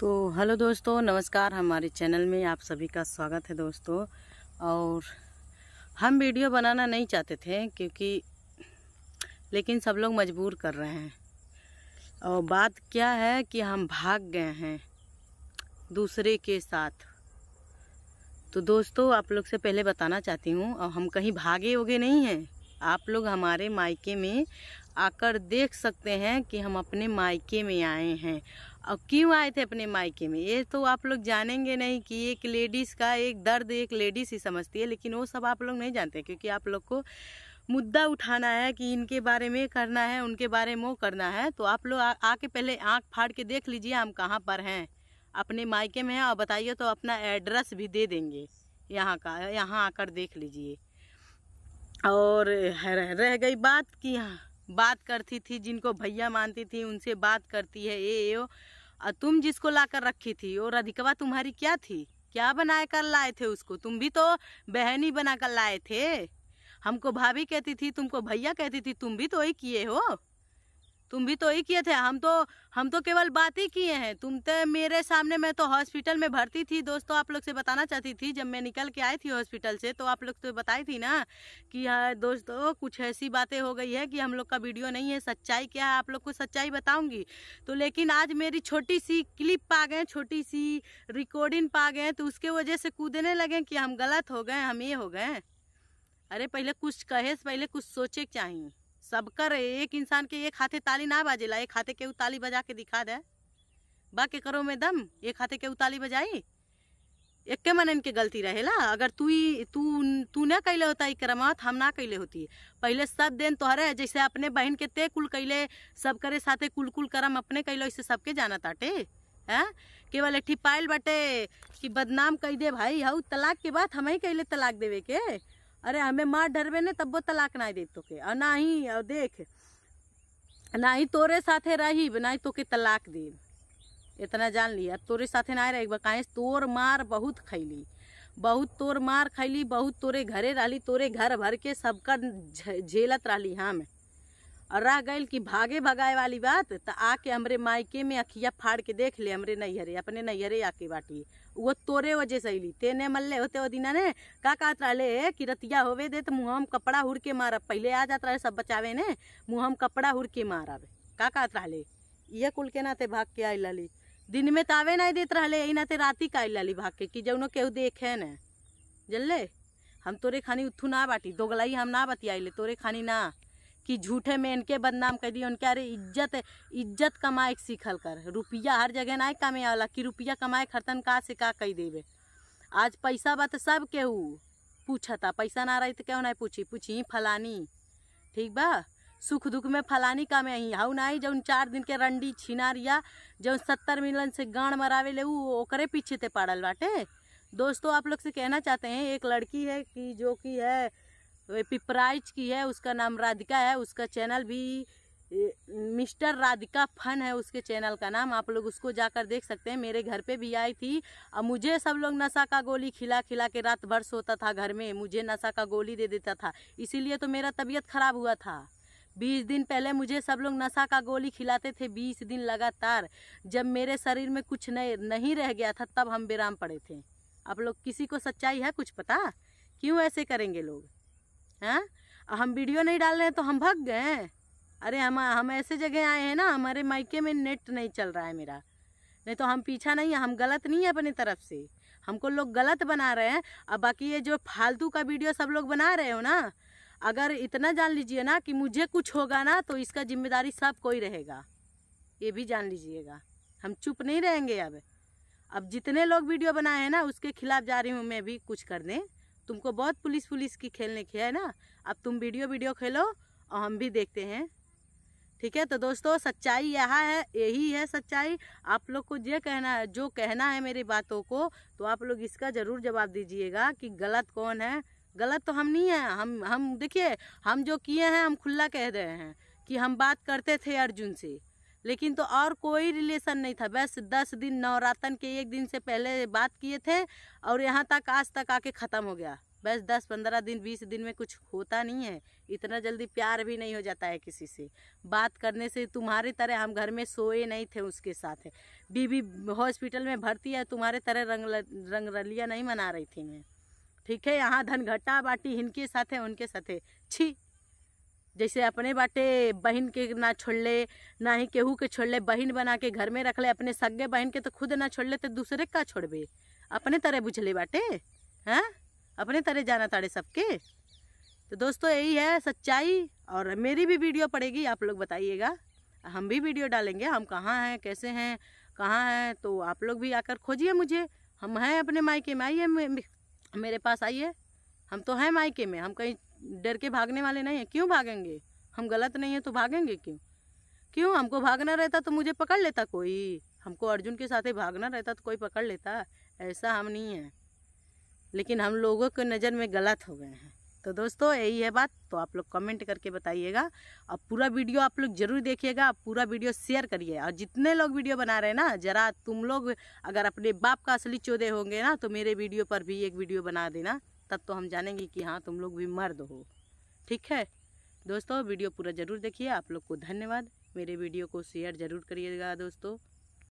तो हेलो दोस्तों नमस्कार हमारे चैनल में आप सभी का स्वागत है दोस्तों और हम वीडियो बनाना नहीं चाहते थे क्योंकि लेकिन सब लोग मजबूर कर रहे हैं और बात क्या है कि हम भाग गए हैं दूसरे के साथ तो दोस्तों आप लोग से पहले बताना चाहती हूँ और हम कहीं भागे होगे नहीं हैं आप लोग हमारे मायके में आकर देख सकते हैं कि हम अपने मायके में आए हैं और क्यों आए थे अपने मायके में ये तो आप लोग जानेंगे नहीं कि एक लेडीज़ का एक दर्द एक लेडीज़ ही समझती है लेकिन वो सब आप लोग नहीं जानते क्योंकि आप लोग को मुद्दा उठाना है कि इनके बारे में करना है उनके बारे में वो करना है तो आप लोग आके पहले आँख फाड़ के देख लीजिए हम कहाँ पर हैं अपने मायके में हैं और बताइए तो अपना एड्रेस भी दे देंगे यहाँ का यहाँ आकर देख लीजिए और रह गई बात कि बात करती थी जिनको भैया मानती थी उनसे बात करती है ये ये और तुम जिसको ला कर रखी थी और अधिकवा तुम्हारी क्या थी क्या बना कर लाए थे उसको तुम भी तो बहन ही बना कर लाए थे हमको भाभी कहती थी तुमको भैया कहती थी तुम भी तो वही किए हो तुम भी तो ही किए थे हम तो हम तो केवल बात ही किए हैं तुम तो मेरे सामने मैं तो हॉस्पिटल में भर्ती थी दोस्तों तो आप लोग से बताना चाहती थी जब मैं निकल के आई थी हॉस्पिटल से तो आप लोग तो बताई थी ना कि हाँ दोस्तों कुछ ऐसी बातें हो गई है कि हम लोग का वीडियो नहीं है सच्चाई क्या है आप लोग को सच्चाई बताऊंगी तो लेकिन आज मेरी छोटी सी क्लिप पा गए छोटी सी रिकॉर्डिंग पा गए तो उसके वजह से कूदने लगे कि हम गलत हो गए हम ये हो गए अरे पहले कुछ कहे पहले कुछ सोचे चाहिए सबकर एक इंसान के एक हाथे ताली ना बाजेला एक हाथे के ताली बजा के दिखा दे बाकी करो में दम एक हाथे के ताली बजाई एक मन इनके गलती रहेला अगर तू तू तू ना कैले होता ई करमत हम ना कैले होती पहले सब दिन तोहरे जैसे अपने बहन के ते कुल कैले सब करे साथे कुल कुल करम अपने कैलो इसे सबके जाना ताटे हैं हाँ? केवल ठिपाइल बटे कि बदनाम कह दे भाई हऊ तलाक के बाद हम ही कैले तलाक देवे के अरे हमें मार डरवे ने तब वो तलाक ना दे तो के और ना ही और देख ना ही तोरे साथे रही ना ही तो के तलाक दे इतना जान लिया तोरे साथे ना रही काहे तोर मार बहुत खैली बहुत तोर मार खैली बहुत तोरे घरे रही तोरे घर भर के सबका झेलत रही हाँ मैं और रह गई कि भागे भगाए वाली बात तो आके हमरे मायके में अखिया फाड़ के देख ले हमरे नैहरे अपने नैहरे आके बाटी वो तोरे वजह से अली तेने मल्ले होते वो दिना ने का कहत रहे कि रतिया होवे दे तो मुँह हम कपड़ा हुड़ के मारब पहले आ जात रहे सब बचावे ने मुँह हम कपड़ा हुड़ के मारब का कहत रहे ये कुल के नाते भाग के आई लाली दिन में तावे नहीं देते रहे यही नाते राति का आई लाली भाग के कि जौनो केहू देखे न जल्ले हम तोरे खानी उत्थू ना बाटी दोगलाई हम ना बतियाई ले तोरे खानी ना कि झूठे में इनके बदनाम कर दिए उनके अरे इज्जत इज्जत कमाए सीखल कर रुपया हर जगह ना कमे वाला कि रुपया कमाए खर्तन का से का कही देवे आज पैसा बात तो सब केहू पूछता पैसा ना रही तो क्यों ना पूछी पूछी फलानी ठीक बा सुख दुख में फलानी का में ही हाउ नाई जौन चार दिन के रंडी छिनारिया जौन सत्तर मिलन से गाड़ मरावे ले ओकरे पीछे ते पड़ल बाटे दोस्तों आप लोग से कहना चाहते हैं एक लड़की है कि जो कि है पिपराइज की है उसका नाम राधिका है उसका चैनल भी मिस्टर राधिका फन है उसके चैनल का नाम आप लोग उसको जाकर देख सकते हैं मेरे घर पे भी आई थी और मुझे सब लोग नशा का गोली खिला खिला के रात भर सोता था घर में मुझे नशा का गोली दे देता था इसीलिए तो मेरा तबीयत खराब हुआ था बीस दिन पहले मुझे सब लोग नशा का गोली खिलाते थे बीस दिन लगातार जब मेरे शरीर में कुछ नहीं नहीं रह गया था तब हम विराम पड़े थे आप लोग किसी को सच्चाई है कुछ पता क्यों ऐसे करेंगे लोग हैं हम वीडियो नहीं डाल रहे हैं तो हम भग गए अरे हम हम ऐसे जगह आए हैं ना हमारे मायके में नेट नहीं चल रहा है मेरा नहीं तो हम पीछा नहीं है हम गलत नहीं है अपनी तरफ से हमको लोग गलत बना रहे हैं और बाकी ये जो फालतू का वीडियो सब लोग बना रहे हो ना अगर इतना जान लीजिए ना कि मुझे कुछ होगा ना तो इसका जिम्मेदारी सब कोई रहेगा ये भी जान लीजिएगा हम चुप नहीं रहेंगे अब अब जितने लोग वीडियो बनाए हैं ना उसके खिलाफ जा रही हूँ मैं भी कुछ कर दें तुमको बहुत पुलिस पुलिस की खेलने की है ना अब तुम वीडियो वीडियो खेलो और हम भी देखते हैं ठीक है तो दोस्तों सच्चाई यहाँ है यही है सच्चाई आप लोग को जो कहना है जो कहना है मेरी बातों को तो आप लोग इसका ज़रूर जवाब दीजिएगा कि गलत कौन है गलत तो हम नहीं हैं हम हम देखिए हम जो किए हैं हम खुला कह रहे हैं कि हम बात करते थे अर्जुन से लेकिन तो और कोई रिलेशन नहीं था बस दस दिन नवरात्रन के एक दिन से पहले बात किए थे और यहाँ तक आज तक आके ख़त्म हो गया बस दस पंद्रह दिन बीस दिन में कुछ होता नहीं है इतना जल्दी प्यार भी नहीं हो जाता है किसी से बात करने से तुम्हारे तरह हम घर में सोए नहीं थे उसके साथ बीबी हॉस्पिटल में भर्ती है तुम्हारे तरह रंग रलिया नहीं मना रही थी मैं ठीक है यहाँ धनघटा बाटी इनके साथ है उनके साथ है छी जैसे अपने बाटे बहन के ना छोड़ ले ना ही केहू के छोड़ ले बहन बना के घर में रख ले अपने सगे बहन के तो खुद ना छोड़ ले तो दूसरे का छोड़बे अपने तरह बुझले बाटे हैं हाँ? अपने तरह जाना ताड़े सबके तो दोस्तों यही है सच्चाई और मेरी भी वीडियो पड़ेगी आप लोग बताइएगा हम भी वीडियो डालेंगे हम कहाँ हैं कैसे हैं कहाँ हैं तो आप लोग भी आकर खोजिए मुझे हम हैं अपने मायके में आइए मेरे पास आइए हम तो हैं मायके में हम कहीं डर के भागने वाले नहीं हैं क्यों भागेंगे हम गलत नहीं है तो भागेंगे क्यों क्यों हमको भागना रहता तो मुझे पकड़ लेता कोई हमको अर्जुन के साथ ही भागना रहता तो कोई पकड़ लेता ऐसा हम नहीं हैं लेकिन हम लोगों के नज़र में गलत हो गए हैं तो दोस्तों यही है बात तो आप लोग कमेंट करके बताइएगा अब पूरा वीडियो आप लोग जरूर देखिएगा आप पूरा वीडियो शेयर करिए और जितने लोग वीडियो बना रहे हैं ना जरा तुम लोग अगर अपने बाप का असली चौदे होंगे ना तो मेरे वीडियो पर भी एक वीडियो बना देना तब तो हम जानेंगे कि हाँ तुम लोग भी मर्द हो ठीक है दोस्तों वीडियो पूरा ज़रूर देखिए आप लोग को धन्यवाद मेरे वीडियो को शेयर ज़रूर करिएगा दोस्तों